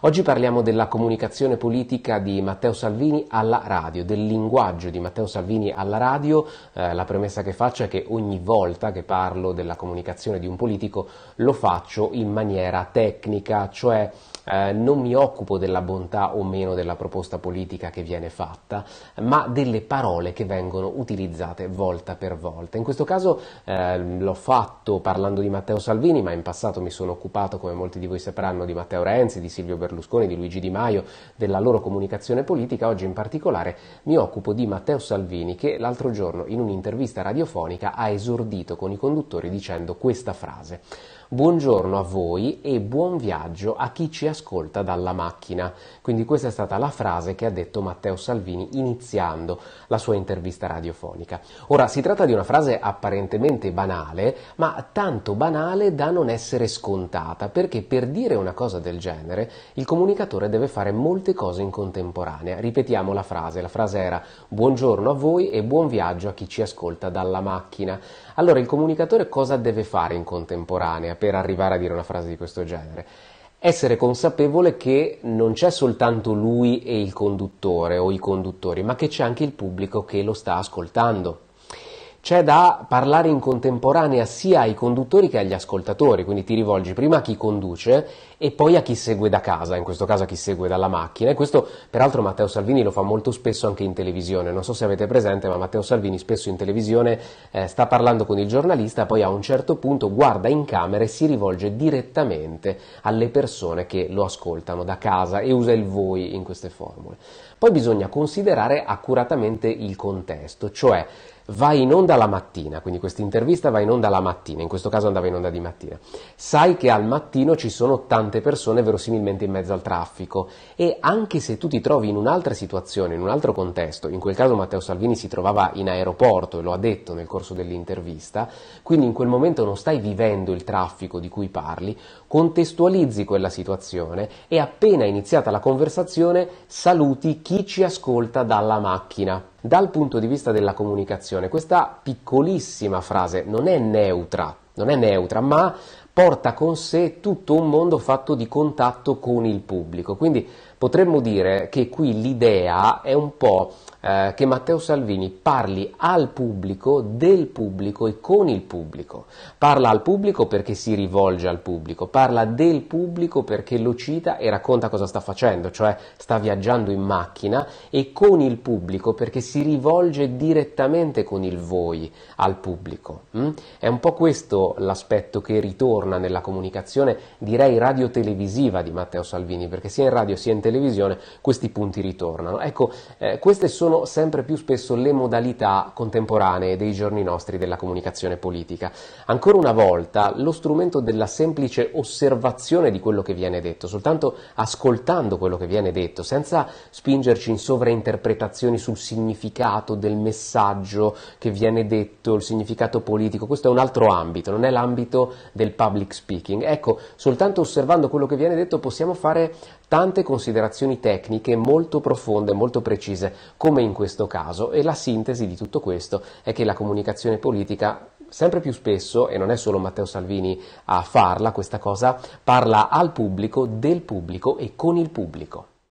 Oggi parliamo della comunicazione politica di Matteo Salvini alla radio, del linguaggio di Matteo Salvini alla radio. Eh, la premessa che faccio è che ogni volta che parlo della comunicazione di un politico lo faccio in maniera tecnica, cioè eh, non mi occupo della bontà o meno della proposta politica che viene fatta, ma delle parole che vengono utilizzate volta per volta. In questo caso eh, l'ho fatto parlando di Matteo Salvini, ma in passato mi sono occupato, come molti di voi sapranno, di Matteo Renzi, di Silvio Berlusconi, di Luigi Di Maio, della loro comunicazione politica. Oggi in particolare mi occupo di Matteo Salvini che l'altro giorno in un'intervista radiofonica ha esordito con i conduttori dicendo questa frase. Buongiorno a voi e buon viaggio a chi ci ascolta dalla macchina. Quindi questa è stata la frase che ha detto Matteo Salvini iniziando la sua intervista radiofonica. Ora si tratta di una frase apparentemente banale, ma tanto banale da non essere scontata, perché per dire una cosa del genere il comunicatore deve fare molte cose in contemporanea. Ripetiamo la frase, la frase era buongiorno a voi e buon viaggio a chi ci ascolta dalla macchina. Allora il comunicatore cosa deve fare in contemporanea? per arrivare a dire una frase di questo genere. Essere consapevole che non c'è soltanto lui e il conduttore o i conduttori, ma che c'è anche il pubblico che lo sta ascoltando c'è da parlare in contemporanea sia ai conduttori che agli ascoltatori, quindi ti rivolgi prima a chi conduce e poi a chi segue da casa, in questo caso a chi segue dalla macchina. E questo peraltro Matteo Salvini lo fa molto spesso anche in televisione, non so se avete presente, ma Matteo Salvini spesso in televisione eh, sta parlando con il giornalista, poi a un certo punto guarda in camera e si rivolge direttamente alle persone che lo ascoltano da casa e usa il voi in queste formule. Poi bisogna considerare accuratamente il contesto, cioè va in onda la mattina, quindi questa intervista va in onda la mattina, in questo caso andava in onda di mattina. Sai che al mattino ci sono tante persone verosimilmente in mezzo al traffico e anche se tu ti trovi in un'altra situazione, in un altro contesto, in quel caso Matteo Salvini si trovava in aeroporto e lo ha detto nel corso dell'intervista, quindi in quel momento non stai vivendo il traffico di cui parli, contestualizzi quella situazione e appena iniziata la conversazione saluti chi ci ascolta dalla macchina dal punto di vista della comunicazione questa piccolissima frase non è neutra, non è neutra ma porta con sé tutto un mondo fatto di contatto con il pubblico. Quindi Potremmo dire che qui l'idea è un po' eh, che Matteo Salvini parli al pubblico, del pubblico e con il pubblico. Parla al pubblico perché si rivolge al pubblico, parla del pubblico perché lo cita e racconta cosa sta facendo, cioè sta viaggiando in macchina e con il pubblico perché si rivolge direttamente con il voi al pubblico. Mm? È un po' questo l'aspetto che ritorna nella comunicazione, direi radiotelevisiva di Matteo Salvini, perché sia in radio sia in televisione, questi punti ritornano. Ecco, eh, queste sono sempre più spesso le modalità contemporanee dei giorni nostri della comunicazione politica. Ancora una volta, lo strumento della semplice osservazione di quello che viene detto, soltanto ascoltando quello che viene detto, senza spingerci in sovrainterpretazioni sul significato del messaggio che viene detto, il significato politico, questo è un altro ambito, non è l'ambito del public speaking. Ecco, soltanto osservando quello che viene detto possiamo fare tante considerazioni tecniche molto profonde, molto precise, come in questo caso, e la sintesi di tutto questo è che la comunicazione politica sempre più spesso, e non è solo Matteo Salvini a farla questa cosa, parla al pubblico, del pubblico e con il pubblico.